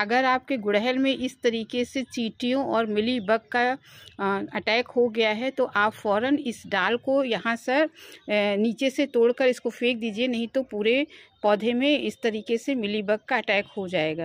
अगर आपके गुड़हल में इस तरीके से चीटियों और मिली बग का अटैक हो गया है तो आप फौरन इस डाल को यहाँ सर नीचे से तोड़कर इसको फेंक दीजिए नहीं तो पूरे पौधे में इस तरीके से मिली बग का अटैक हो जाएगा